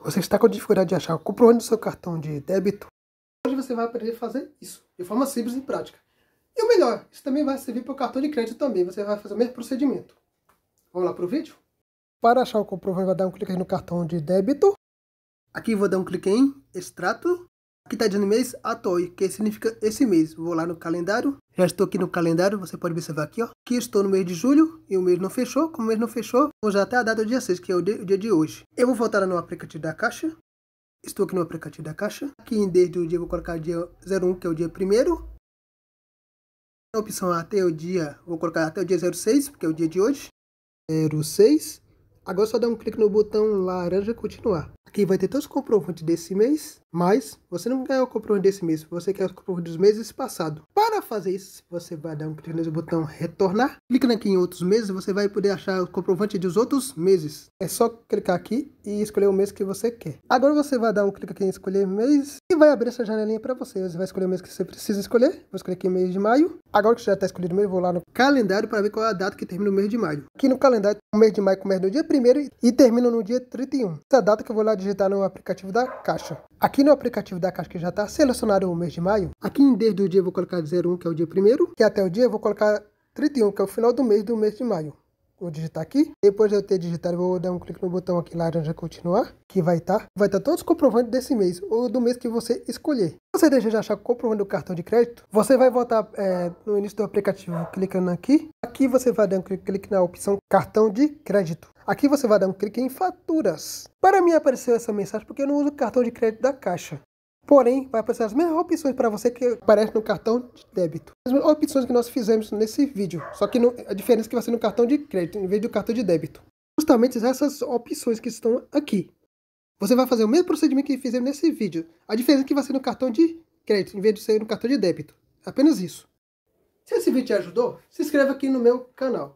você está com dificuldade de achar o comprovante do seu cartão de débito, hoje você vai aprender a fazer isso de forma simples e prática. E o melhor, isso também vai servir para o cartão de crédito também, você vai fazer o mesmo procedimento. Vamos lá para o vídeo? Para achar o comprovante, vai dar um clique no cartão de débito. Aqui vou dar um clique em extrato que está dizendo mês Atoi, que significa esse mês. Vou lá no calendário, já estou aqui no calendário, você pode observar aqui, ó, que estou no mês de julho e o mês não fechou. Como o mês não fechou, vou já até a data do dia 6, que é o, de, o dia de hoje. Eu vou voltar no aplicativo da Caixa. Estou aqui no aplicativo da Caixa. Aqui em desde o dia, vou colocar dia 01, que é o dia 1 a opção até o dia, vou colocar até o dia 06, porque é o dia de hoje. 06. Agora só dá um clique no botão laranja continuar. Aqui vai ter todos os comprovantes desse mês, mas você não quer o comprovante desse mês, você quer o comprovante dos meses passados. Para fazer isso, você vai dar um clique nesse botão retornar. Clicando aqui em outros meses, você vai poder achar o comprovante dos outros meses. É só clicar aqui e escolher o mês que você quer. Agora você vai dar um clique aqui em escolher mês e vai abrir essa janelinha para você. Você vai escolher o mês que você precisa escolher. Vou escolher aqui mês de maio. Agora que já está escolhido o mês, vou lá no calendário para ver qual é a data que termina o mês de maio. Aqui no calendário, o mês de maio começa no dia 1 e termina no dia 31. Essa é data que eu vou lá digitar no aplicativo da Caixa. Aqui no aplicativo da Caixa que já está selecionado o mês de maio, aqui em desde o dia eu vou colocar 01, que é o dia primeiro, e até o dia eu vou colocar 31, que é o final do mês do mês de maio. Vou digitar aqui. Depois de eu ter digitado, vou dar um clique no botão aqui laranja continuar, que vai estar. Tá, vai estar tá todos os comprovantes desse mês ou do mês que você escolher. Se você já achar o comprovante do cartão de crédito, você vai voltar é, no início do aplicativo clicando aqui. Aqui você vai dar um clique na opção cartão de crédito. Aqui você vai dar um clique em faturas. Para mim apareceu essa mensagem porque eu não uso cartão de crédito da Caixa. Porém, vai aparecer as mesmas opções para você que aparece no cartão de débito. As mesmas opções que nós fizemos nesse vídeo, só que no, a diferença é que vai ser no cartão de crédito, em vez do cartão de débito. Justamente essas opções que estão aqui. Você vai fazer o mesmo procedimento que fizemos nesse vídeo. A diferença é que vai ser no cartão de crédito, em vez de ser no cartão de débito. Apenas isso. Se esse vídeo te ajudou, se inscreva aqui no meu canal.